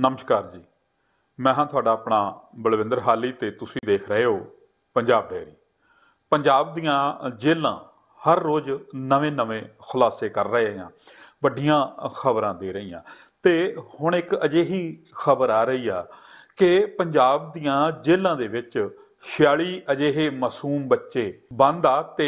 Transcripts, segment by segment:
ਨਮਸਕਾਰ ਜੀ ਮੈਂ ਹਾਂ ਤੁਹਾਡਾ ਆਪਣਾ ਬਲਵਿੰਦਰ ਹਾਲੀ ਤੇ ਤੁਸੀਂ ਦੇਖ ਰਹੇ ਹੋ ਪੰਜਾਬ ਡੈਰੀ ਪੰਜਾਬ ਦੀਆਂ ਜੇਲ੍ਹਾਂ ਹਰ ਰੋਜ਼ ਨਵੇਂ-ਨਵੇਂ ਖੁਲਾਸੇ ਕਰ ਰਹੇ ਆ ਵੱਡੀਆਂ ਖਬਰਾਂ ਦੇ ਰਹੀਆਂ ਤੇ ਹੁਣ ਇੱਕ ਅਜਿਹੀ ਖਬਰ ਆ ਰਹੀ ਆ ਕਿ ਪੰਜਾਬ ਦੀਆਂ ਜੇਲ੍ਹਾਂ ਦੇ ਵਿੱਚ 46 ਅਜਿਹੇ ਮਾਸੂਮ ਬੱਚੇ ਬੰਦ ਆ ਤੇ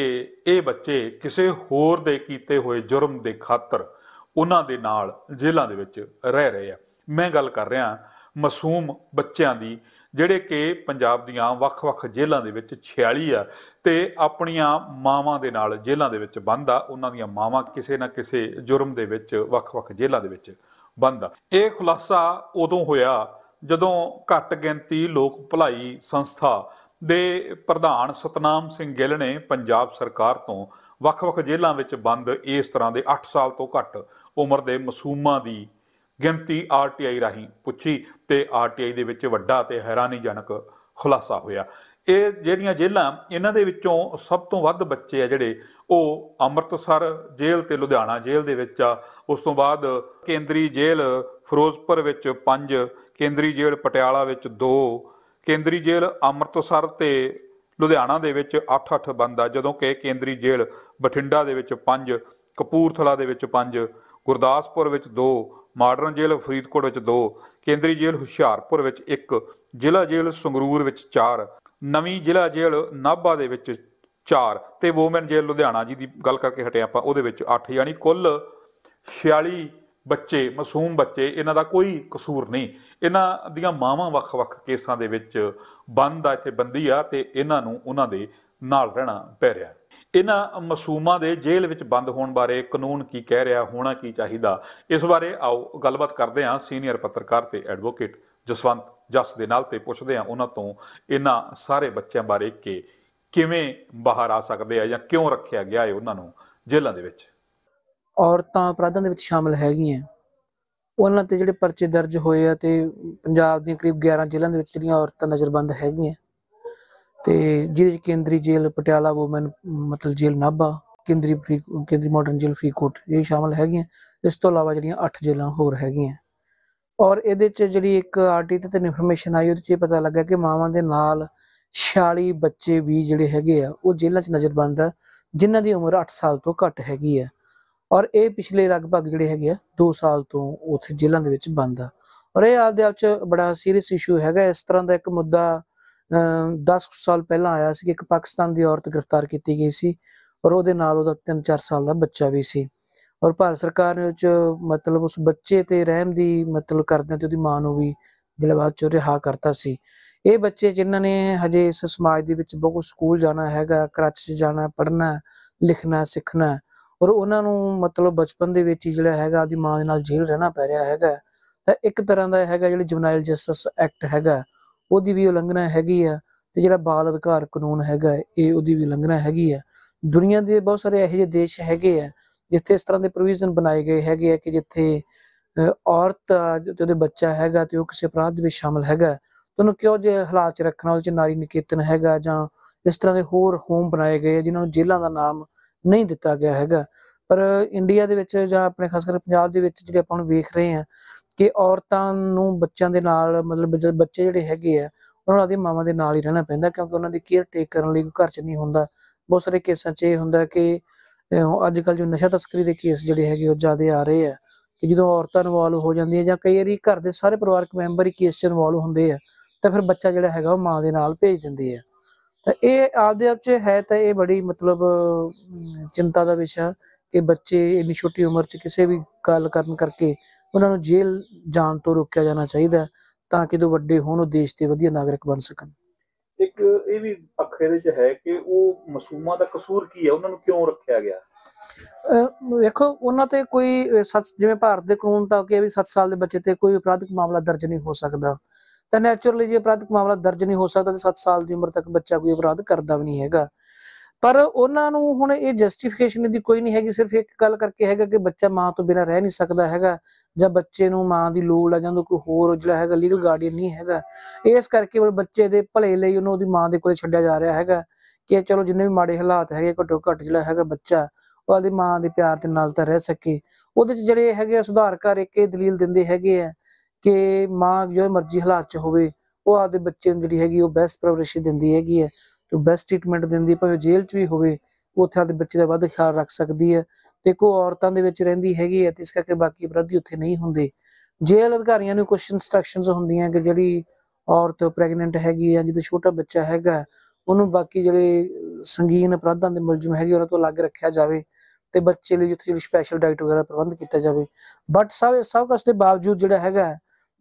ਇਹ ਬੱਚੇ ਕਿਸੇ ਹੋਰ ਦੇ ਕੀਤੇ ਹੋਏ ਜੁਰਮ ਦੇ ਖਾਤਰ ਉਹਨਾਂ ਦੇ ਨਾਲ ਜੇਲ੍ਹਾਂ ਦੇ ਵਿੱਚ ਰਹਿ ਰਹੇ ਆ ਮੈਂ ਗੱਲ ਕਰ ਰਿਹਾ ਮਾਸੂਮ ਬੱਚਿਆਂ ਦੀ ਜਿਹੜੇ ਕਿ ਪੰਜਾਬ ਦੀਆਂ ਵੱਖ-ਵੱਖ ਜੇਲ੍ਹਾਂ ਦੇ ਵਿੱਚ 46 ਆ ਤੇ ਆਪਣੀਆਂ ਮਾਵਾਂ ਦੇ ਨਾਲ ਜੇਲ੍ਹਾਂ ਦੇ ਵਿੱਚ ਬੰਦ ਆ ਉਹਨਾਂ ਦੀਆਂ ਮਾਵਾਂ ਕਿਸੇ ਨਾ ਕਿਸੇ ਜੁਰਮ ਦੇ ਵਿੱਚ ਵੱਖ-ਵੱਖ ਜੇਲ੍ਹਾਂ ਦੇ ਵਿੱਚ ਬੰਦ ਆ ਇਹ ਖੁਲਾਸਾ ਉਦੋਂ ਹੋਇਆ ਜਦੋਂ ਘੱਟ ਗਿਣਤੀ ਲੋਕ ਭਲਾਈ ਸੰਸਥਾ ਦੇ ਪ੍ਰਧਾਨ ਸਤਨਾਮ ਸਿੰਘ ਗਿੱਲ ਨੇ ਪੰਜਾਬ ਸਰਕਾਰ ਤੋਂ ਵੱਖ-ਵੱਖ ਜੇਲ੍ਹਾਂ ਵਿੱਚ ਬੰਦ ਇਸ ਤਰ੍ਹਾਂ ਦੇ 8 ਸਾਲ ਤੋਂ ਘੱਟ ਉਮਰ ਦੇ ਮਾਸੂਮਾਂ ਦੀ ਗਿਣਤੀ ਆਰਟੀਆਈ ਰਾਹੀਂ ਪੁੱਛੀ ਤੇ ਆਰਟੀਆਈ ਦੇ ਵਿੱਚ ਵੱਡਾ ਤੇ ਹੈਰਾਨੀਜਨਕ ਖੁਲਾਸਾ ਹੋਇਆ ਇਹ ਜਿਹੜੀਆਂ ਜੇਲ੍ਹਾਂ ਇਹਨਾਂ ਦੇ ਵਿੱਚੋਂ ਸਭ ਤੋਂ ਵੱਧ ਬੱਚੇ ਆ ਜਿਹੜੇ ਉਹ ਅੰਮ੍ਰਿਤਸਰ ਜੇਲ੍ਹ ਤੇ ਲੁਧਿਆਣਾ ਜੇਲ੍ਹ ਦੇ ਵਿੱਚ ਆ ਉਸ ਤੋਂ ਬਾਅਦ ਕੇਂਦਰੀ ਜੇਲ੍ਹ ਫਿਰੋਜ਼ਪੁਰ ਵਿੱਚ 5 ਕੇਂਦਰੀ ਜੇਲ੍ਹ ਪਟਿਆਲਾ ਵਿੱਚ 2 ਕੇਂਦਰੀ ਜੇਲ੍ਹ ਅੰਮ੍ਰਿਤਸਰ ਤੇ ਲੁਧਿਆਣਾ ਦੇ ਵਿੱਚ 8-8 ਬੰਦਾ ਆ ਜਦੋਂ ਕਿ ਕੇਂਦਰੀ ਜੇਲ੍ਹ ਬਠਿੰਡਾ ਦੇ ਵਿੱਚ 5 ਕਪੂਰਥਲਾ ਦੇ ਵਿੱਚ 5 ਗੁਰਦਾਸਪੁਰ ਵਿੱਚ 2 ਮਾਡਰਨ ਜੇਲ੍ਹ ਫਰੀਦਕੋਟ ਵਿੱਚ 2 ਕੇਂਦਰੀ ਜੇਲ੍ਹ ਹੁਸ਼ਿਆਰਪੁਰ ਵਿੱਚ 1 ਜ਼ਿਲ੍ਹਾ ਜੇਲ੍ਹ ਸੰਗਰੂਰ ਵਿੱਚ 4 ਨਵੀਂ ਜ਼ਿਲ੍ਹਾ ਜੇਲ੍ਹ ਨਾਭਾ ਦੇ ਵਿੱਚ 4 ਤੇ ਔਮਨ ਜੇਲ੍ਹ ਲੁਧਿਆਣਾ ਜੀ ਦੀ ਗੱਲ ਕਰਕੇ ਹਟੇ ਆਪਾਂ ਉਹਦੇ ਵਿੱਚ 8 ਯਾਨੀ ਕੁੱਲ 46 ਬੱਚੇ ਮਾਸੂਮ ਬੱਚੇ ਇਹਨਾਂ ਦਾ ਕੋਈ ਕਸੂਰ ਨਹੀਂ ਇਹਨਾਂ ਦੀਆਂ ਮਾਵਾਂ ਵੱਖ-ਵੱਖ ਕੇਸਾਂ ਦੇ ਵਿੱਚ ਬੰਦ ਆ ਇੱਥੇ ਬੰਦੀ ਆ ਤੇ ਇਹਨਾਂ ਨੂੰ ਉਹਨਾਂ ਦੇ ਨਾਲ ਰਹਿਣਾ ਪੈ ਰਿਹਾ ਇਹਨਾਂ ਮਸੂਮਾਂ ਦੇ ਜੇਲ੍ਹ ਵਿੱਚ ਬੰਦ ਹੋਣ ਬਾਰੇ ਕਾਨੂੰਨ ਕੀ ਕਹਿ ਰਿਹਾ ਹੋਣਾ ਕੀ ਚਾਹੀਦਾ ਇਸ ਬਾਰੇ ਆਓ ਗੱਲਬਾਤ ਕਰਦੇ ਹਾਂ ਸੀਨੀਅਰ ਪੱਤਰਕਾਰ ਤੇ ਐਡਵੋਕੇਟ ਜਸਵੰਤ ਜਸ ਦੇ ਨਾਲ ਤੇ ਪੁੱਛਦੇ ਹਾਂ ਉਹਨਾਂ ਤੋਂ ਇਹਨਾਂ ਸਾਰੇ ਬੱਚਿਆਂ ਬਾਰੇ ਕਿ ਕਿਵੇਂ ਬਾਹਰ ਆ ਸਕਦੇ ਆ ਜਾਂ ਕਿਉਂ ਰੱਖਿਆ ਗਿਆ ਹੈ ਉਹਨਾਂ ਨੂੰ ਜੇਲ੍ਹਾਂ ਦੇ ਵਿੱਚ ਔਰਤਾਂ ਅਪਰਾਧਾਂ ਦੇ ਵਿੱਚ ਸ਼ਾਮਲ ਹੈਗੀਆਂ ਉਹਨਾਂ ਤੇ ਜਿਹੜੇ ਪਰਚੇ ਦਰਜ ਹੋਏ ਆ ਤੇ ਪੰਜਾਬ ਦੀਆਂ ਕਰੀਬ 11 ਜ਼ਿਲ੍ਹਿਆਂ ਦੇ ਵਿੱਚ ਜਿਹੜੀਆਂ ਔਰਤਾਂ ਨਜ਼ਰਬੰਦ ਹੈਗੀਆਂ ਤੇ ਜਿਹਦੇ ਚ ਕੇਂਦਰੀ ਜੇਲ੍ਹ ਪਟਿਆਲਾ ਔਮਨ ਮਤਲਬ ਜੇਲ੍ਹ ਨਾਭਾ ਕੇਂਦਰੀ ਕੇਂਦਰੀ ਮਾਡਰਨ ਜੇਲ੍ਹ ਫੀਕੋਟ ਇਹ ਸ਼ਾਮਲ ਹੈਗੀਆਂ ਇਸ ਤੋਂ ਇਲਾਵਾ ਜਿਹੜੀਆਂ 8 ਜੇਲ੍ਹਾਂ ਹੋਰ ਹੈਗੀਆਂ ਔਰ ਇਹਦੇ ਚ ਜਿਹੜੀ ਇੱਕ ਆਰਟੀ ਤੇ ਇਨਫੋਰਮੇਸ਼ਨ ਆਈ ਉਹਦੇ ਚ ਪਤਾ ਲੱਗਾ ਕਿ ਮਾਵਾਂ ਦੇ ਨਾਲ 46 ਬੱਚੇ ਵੀ ਜਿਹੜੇ ਹੈਗੇ ਆ ਉਹ ਜੇਲ੍ਹਾਂ 'ਚ ਨਜ਼ਰਬੰਦ ਆ ਜਿਨ੍ਹਾਂ ਦੀ ਉਮਰ 8 ਸਾਲ ਤੋਂ ਘੱਟ ਹੈਗੀ ਆ ਔਰ ਇਹ ਪਿਛਲੇ ਲਗਭਗ ਜਿਹੜੇ ਹੈਗੇ ਆ 2 ਸਾਲ ਤੋਂ ਉੱਥੇ ਜੇਲ੍ਹਾਂ ਦੇ ਵਿੱਚ ਬੰਦ ਆ ਔਰ ਇਹ ਆਪਦੇ ਆਪ 'ਚ ਬੜਾ ਸੀਰੀਅਸ ਇਸ਼ੂ ਹੈਗਾ ਇਸ ਤਰ੍ਹਾਂ ਦਾ ਇੱਕ ਮੁੱਦਾ 10 ਸਾਲ ਪਹਿਲਾਂ ਆਇਆ ਸੀ ਕਿ ਇੱਕ ਪਾਕਿਸਤਾਨ ਦੀ ਔਰਤ ਗ੍ਰਿਫਤਾਰ ਕੀਤੀ ਗਈ ਸੀ ਔਰ ਉਹਦੇ ਨਾਲ ਉਹਦਾ 3-4 ਸਾਲ ਦਾ ਬੱਚਾ ਵੀ ਸੀ ਔਰ ਭਾਰਤ ਸਰਕਾਰ ਨੇ ਉਹ ਮਤਲਬ ਉਸ ਬੱਚੇ ਤੇ ਰਹਿਮ ਦੀ ਮਤਲਬ ਕਰਦੇ ਤੇ ਉਹਦੀ ਮਾਂ ਨੂੰ ਵੀ ਜਿਹੜਾ ਚ ਚੋਂ ਰਿਹਾ ਕਰਤਾ ਸੀ ਇਹ ਬੱਚੇ ਜਿਨ੍ਹਾਂ ਨੇ ਹਜੇ ਇਸ ਸਮਾਜ ਦੇ ਵਿੱਚ ਬਹੁਤ ਸਕੂਲ ਜਾਣਾ ਹੈਗਾ ਕਰਾਚੀ 'ਚ ਜਾਣਾ ਪੜ੍ਹਨਾ ਲਿਖਣਾ ਸਿੱਖਣਾ ਔਰ ਉਹਨਾਂ ਨੂੰ ਮਤਲਬ ਬਚਪਨ ਦੇ ਵਿੱਚ ਜਿਹੜਾ ਹੈਗਾ ਆਪਦੀ ਮਾਂ ਦੇ ਨਾਲ ਜੇਲ੍ਹ ਰਹਿਣਾ ਪੈ ਰਿਹਾ ਹੈਗਾ ਤਾਂ ਇੱਕ ਤਰ੍ਹਾਂ ਦਾ ਹੈਗਾ ਜਿਹੜਾ ਜੁਵਨਾਈਲ ਜਸਟਿਸ ਐਕਟ ਹੈਗਾ ਉਹਦੀ ਵੀ ਉਲੰਘਣਾ ਹੈਗੀ ਆ ਤੇ ਜਿਹੜਾ ਬਾਲ ਅਧਿਕਾਰ ਕਾਨੂੰਨ ਹੈਗਾ ਇਹ ਉਹਦੀ ਵੀ ਉਲੰਘਣਾ ਹੈਗੀ ਆ ਦੁਨੀਆ ਦੇ ਬਹੁਤ ਸਾਰੇ ਇਹੋ ਜਿਹੇ ਦੇਸ਼ ਹੈਗੇ ਆ ਜਿੱਥੇ ਇਸ ਤਰ੍ਹਾਂ ਦੇ ਪ੍ਰੋਵੀਜ਼ਨ ਬਣਾਏ ਗਏ ਹੈਗੇ ਆ ਕਿ ਜਿੱਥੇ ਔਰਤ ਤੇ ਬੱਚਾ ਹੈਗਾ ਤੇ ਉਹ ਕਿਸੇ ਅਪਰਾਧ ਵਿੱਚ ਸ਼ਾਮਲ ਹੈਗਾ ਤੁਹਾਨੂੰ ਕਿਉਂ ਜੇ ਹਾਲਾਤ 'ਚ ਰੱਖਣਾ ਉਹਦੇ 'ਚ ਨਾਰੀ ਨਿਕੇਤਨ ਹੈਗਾ ਜਾਂ ਇਸ ਤਰ੍ਹਾਂ ਦੇ ਹੋਰ ਹੋਮ ਬਣਾਏ ਗਏ ਆ ਜਿਨ੍ਹਾਂ ਨੂੰ ਜੇਲ੍ਹਾਂ ਦਾ ਨਾਮ ਨਹੀਂ ਦਿੱਤਾ ਗਿਆ ਹੈਗਾ ਪਰ ਇੰਡੀਆ ਦੇ ਵਿੱਚ ਜਾਂ ਆਪਣੇ ਖਾਸ ਕਰਕੇ ਪੰਜਾਬ ਦੇ ਵਿੱਚ ਜਿਹੜੇ ਆਪਾਂ ਨੂੰ ਵੇਖ ਰਹੇ ਆ ਕਿ ਔਰਤਾਂ ਨੂੰ ਬੱਚਿਆਂ ਦੇ ਨਾਲ ਮਤਲਬ ਬੱਚੇ ਜਿਹੜੇ ਹੈਗੇ ਆ ਉਹਨਾਂ ਦੀ ਮਾਵਾਂ ਦੇ ਨਾਲ ਹੀ ਰਹਿਣਾ ਪੈਂਦਾ ਕਿਉਂਕਿ ਉਹਨਾਂ ਦੀ ਕੇਅਰ ਟੇਕ ਕਰਨ ਲਈ ਕੋਈ ਘਰ 'ਚ ਨਹੀਂ ਹੁੰਦਾ ਬਹੁਤ ਸਾਰੇ ਕੇਸਾਂ 'ਚ ਇਹ ਹੁੰਦਾ ਕਿ ਅੱਜ ਕੱਲ ਜੋ ਨਸ਼ਾ ਤਸਕਰੀ ਦੇ ਕੇਸ ਜਿਹੜੇ ਹੈਗੇ ਉਹ ਜ਼ਿਆਦਾ ਆ ਰਹੇ ਆ ਕਿ ਜਦੋਂ ਔਰਤਾਂ ਇਨਵੋਲ ਹੋ ਜਾਂਦੀਆਂ ਜਾਂ ਕਈ ਵਾਰੀ ਘਰ ਦੇ ਸਾਰੇ ਪਰਿਵਾਰਕ ਮੈਂਬਰ ਹੀ ਕੇਸ 'ਚ ਇਨਵੋਲ ਹੁੰਦੇ ਆ ਤਾਂ ਫਿਰ ਬੱਚਾ ਜਿਹੜਾ ਹੈਗਾ ਉਹ ਮਾਂ ਦੇ ਨਾਲ ਭੇਜ ਦਿੰਦੇ ਆ ਤਾਂ ਇਹ ਆਪਦੇ ਆਪ 'ਚ ਹੈ ਤਾਂ ਇਹ ਬੜੀ ਮਤਲਬ ਚਿੰਤਾ ਦਾ ਵਿਸ਼ਾ ਕਿ ਬੱਚੇ ਇੰਨੀ ਛੋਟੀ ਉਮਰ 'ਚ ਕਿਸੇ ਵੀ ਗੱਲ ਕਰਨ ਕਰਕੇ ਉਹਨਾਂ ਨੂੰ ਜੇਲ੍ਹ ਜਾਣ ਤੋਂ ਰੋਕਿਆ ਜਾਣਾ ਚਾਹੀਦਾ ਤਾਂ ਕਿ ਉਹ ਵੱਡੇ ਹੋਣ ਉਹ ਦੇਸ਼ ਦੇ ਵਧੀਆ ਨਾਗਰਿਕ ਬਣ ਸਕਣ ਇੱਕ ਇਹ ਵੀ ਪੱਖ ਦੇ 'ਚ ਹੈ ਕਿ ਉਹ ਮਸੂਮਾਂ ਦਾ ਕਸੂਰ ਕੀ ਹੈ ਉਹਨਾਂ ਨੂੰ ਕਿਉਂ ਰੱਖਿਆ ਗਿਆ ਦੇਖੋ ਉਹਨਾਂ ਤੇ ਕੋਈ ਜਿਵੇਂ ਭਾਰਤ ਦੇ ਕਾਨੂੰਨ ਤਾਂ ਕਿ ਵੀ 7 ਸਾਲ ਦੇ ਬੱਚੇ ਤੇ ਕੋਈ ਅਪਰਾਧਿਕ ਮਾਮਲਾ ਦਰਜ ਨਹੀਂ ਹੋ ਸਕਦਾ ਤਾਂ ਨੇਚਰਲੀ ਜੇ ਅਪਰਾਧਿਕ ਮਾਮਲਾ ਦਰਜ ਨਹੀਂ ਹੋ ਸਕਦਾ ਤੇ 7 ਸਾਲ ਦੀ ਉਮਰ ਤੱਕ ਬੱਚਾ ਕੋਈ ਅਪਰਾਧ ਕਰਦਾ ਵੀ ਨਹੀਂ ਹੈਗਾ ਪਰ ਉਹਨਾਂ ਨੂੰ ਹੁਣ ਇਹ ਜਸਟੀਫਿਕੇਸ਼ਨ ਦੀ ਕੋਈ ਨਹੀਂ ਹੈਗੀ ਸਿਰਫ ਇੱਕ ਗੱਲ ਕਰਕੇ ਹੈਗਾ ਕਿ ਬੱਚਾ ਮਾਂ ਤੋਂ ਬਿਨਾ ਰਹਿ ਨਹੀਂ ਸਕਦਾ ਹੈਗਾ ਜਾਂ ਬੱਚੇ ਨੂੰ ਮਾਂ ਦੀ ਲੋੜ ਆ ਜਾਂ ਕੋਈ ਹੋਰ ਜਿਹੜਾ ਹੈਗਾ ਲੀਗਲ ਗਾਰਡੀਅਨ ਨਹੀਂ ਹੈਗਾ ਇਸ ਕਰਕੇ ਬੱਚੇ ਦੇ ਭਲੇ ਲਈ ਉਹਨੂੰ ਉਹਦੀ ਮਾਂ ਦੇ ਕੋਲੇ ਛੱਡਿਆ ਜਾ ਰਿਹਾ ਹੈਗਾ ਕਿ ਚਲੋ ਜਿੰਨੇ ਵੀ ਮਾੜੇ ਹਾਲਾਤ ਹੈਗੇ ਘਟੋ ਘਟ ਜਿਹੜਾ ਹੈਗਾ ਬੱਚਾ ਉਹ ਆਪਣੀ ਮਾਂ ਦੇ ਪਿਆਰ ਦੇ ਨਾਲ ਤਾਂ ਰਹਿ ਸਕੇ ਉਹਦੇ ਚ ਜਿਹੜੇ ਹੈਗੇ ਸੁਧਾਰਕਾਰ ਇੱਕ ਇਹ ਦਲੀਲ ਦਿੰਦੇ ਹੈਗੇ ਆ ਕਿ ਮਾਂ ਜੋ ਮਰਜ਼ੀ ਹਾਲਾਤ ਚ ਹੋਵੇ ਉਹ ਆਪਦੇ ਬੱਚੇ ਨੂੰ ਜਿਹੜੀ ਹੈਗੀ ਉਹ ਬੈਸਟ ਪ੍ਰੋਵਰਿਸ਼ ਦਿੰਦੀ ਹੈਗੀ ਹੈ ਤੇ ਬੈਸਟ ਟ੍ਰੀਟਮੈਂਟ ਦਿੰਦੀ ਭਾਵੇਂ ਜੇਲ੍ਹ ਚ ਵੀ ਹੋਵੇ ਉੱਥੇ ਦੇ ਬੱਚੇ ਦਾ ਵੱਧ ਖਿਆਲ ਰੱਖ ਸਕਦੀ ਹੈ ਤੇ ਕੋ ਔਰਤਾਂ ਦੇ ਵਿੱਚ ਰਹਿੰਦੀ ਹੈਗੀ ਹੈ ਤੇ ਇਸ ਕਰਕੇ ਬਾਕੀ ਅਪਰਾਧੀ ਉੱਥੇ ਨਹੀਂ ਹੁੰਦੇ ਜੇਲ੍ਹ ਅਧਿਕਾਰੀਆਂ ਨੂੰ ਕੁਝ ਇਨਸਟਰਕਸ਼ਨਸ ਹੁੰਦੀਆਂ ਕਿ ਜਿਹੜੀ ਔਰਤ ਪ੍ਰੈਗਨੈਂਟ ਹੈਗੀ ਜਾਂ ਜਿਹਦਾ ਛੋਟਾ ਬੱਚਾ ਹੈਗਾ ਉਹਨੂੰ ਬਾਕੀ ਜਿਹੜੇ ਸੰਗੀਨ ਅਪਰਾਧਾਂ ਦੇ ਮਲਜ਼ਮ ਹੈਗੇ ਉਹਨਾਂ ਤੋਂ ਅਲੱਗ ਰੱਖਿਆ ਜਾਵੇ ਤੇ ਬੱਚੇ ਲਈ ਉੱਥੇ ਜਿਹੜੀ ਸਪੈਸ਼ਲ ਡਾਈਟ ਵਗੈਰਾ ਪ੍ਰਬੰਧ ਕੀਤਾ ਜਾਵੇ ਬਟ ਸਭ ਸਭ ਕੁਝ ਦੇ ਬਾਵਜੂਦ ਜਿਹੜਾ ਹੈਗਾ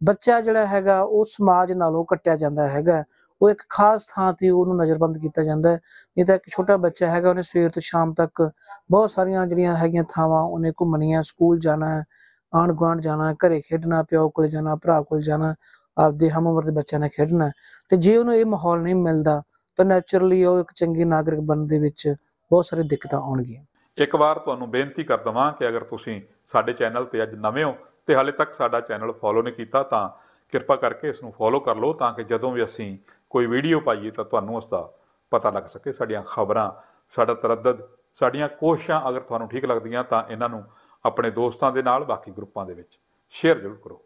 ਬੱਚਾ ਜਿਹੜਾ ਹੈਗਾ ਉਹ ਸਮਾਜ ਨਾਲੋਂ ਕੱਟਿਆ ਜਾਂਦਾ ਹੈਗਾ ਉਹ ਇੱਕ ਖਾਸ ਥਾਂ ਤੇ ਉਹਨੂੰ ਨਜ਼ਰਬੰਦ ਕੀਤਾ ਜਾਂਦਾ ਹੈ ਨਹੀਂ ਤਾਂ ਇੱਕ ਛੋਟਾ ਬੱਚਾ ਹੈਗਾ ਉਹਨੇ ਸਵੇਰ ਤੋਂ ਸ਼ਾਮ ਤੱਕ ਬਹੁਤ ਸਾਰੀਆਂ ਜਿਹੜੀਆਂ ਹੈਗੀਆਂ ਥਾਵਾਂ ਉਹਨੇ ਘੁੰਮਣੀਆਂ ਸਕੂਲ ਜਾਣਾ ਆਣ ਗਵਾਂਡ ਜਾਣਾ ਘਰੇ ਖੇਡਣਾ ਪਿਓ ਕੋਲ ਜਾਣਾ ਭਰਾ ਕੋਲ ਜਾਣਾ ਆਪਦੇ ਉਮਰ ਦੇ ਬੱਚਿਆਂ ਨਾਲ ਖੇਡਣਾ ਤੇ ਜੇ ਉਹਨੂੰ ਇਹ ਮਾਹੌਲ ਨਹੀਂ ਮਿਲਦਾ ਤਾਂ ਨੇਚਰਲੀ ਉਹ ਇੱਕ ਚੰਗੇ ਨਾਗਰਿਕ ਬਣਨ ਦੇ ਵਿੱਚ ਬਹੁਤ ਸਾਰੇ ਦਿੱਕਤਾਂ ਆਉਣਗੀਆਂ ਇੱਕ ਵਾਰ ਤੁਹਾਨੂੰ ਬੇਨਤੀ ਕਰ ਦਵਾਂ ਕਿ ਅਗਰ ਤੁਸੀਂ ਸਾਡੇ ਚੈਨਲ ਤੇ ਅੱਜ ਨਵੇਂ ਹੋ ਤੇ ਹਾਲੇ ਤੱਕ ਸਾਡਾ ਚੈਨਲ ਫੋਲੋ ਨਹੀਂ ਕੀਤਾ ਤਾਂ ਕਿਰਪਾ ਕਰਕੇ ਇਸ ਨੂੰ ਫੋਲੋ ਕਰ ਲਓ ਤਾਂ ਕਿ ਜਦੋਂ ਵੀ ਅਸੀਂ ਕੋਈ ਵੀਡੀਓ ਪਾਈਏ ਤਾਂ ਤੁਹਾਨੂੰ ਉਸ ਦਾ ਪਤਾ ਲੱਗ ਸਕੇ ਸਾਡੀਆਂ ਖਬਰਾਂ ਸਾਡਾ ਤਰੱਦਦ ਸਾਡੀਆਂ ਕੋਸ਼ਿਸ਼ਾਂ ਅਗਰ ਤੁਹਾਨੂੰ ਠੀਕ ਲੱਗਦੀਆਂ ਤਾਂ ਇਹਨਾਂ ਨੂੰ ਆਪਣੇ ਦੋਸਤਾਂ ਦੇ ਨਾਲ ਬਾਕੀ ਗਰੁੱਪਾਂ ਦੇ ਵਿੱਚ ਸ਼ੇਅਰ ਜ਼ਰੂਰ ਕਰੋ